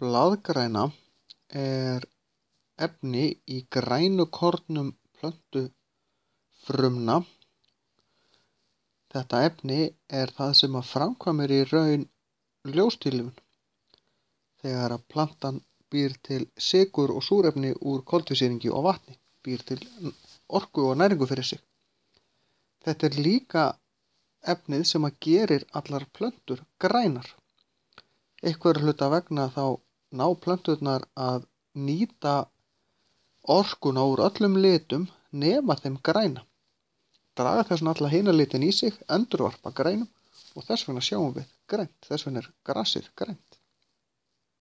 Blaðgræna er efni í grænu kornum plöntufrumna. Þetta efni er það sem að framkvæmir í raun ljóstilifun þegar að plantan býr til sigur og súrefni úr koltvisýringi og vatni, býr til orgu og næringu fyrir sig. Þetta er líka efnið sem að gerir allar plöntur grænar einhver hluta vegna þá ná plönturnar að nýta orkuna úr öllum litum nema þeim græna. Draga þessum alla heina litin í sig, endurvarpa grænum og þess vegna sjáum við grænt, þess vegna er grasið grænt.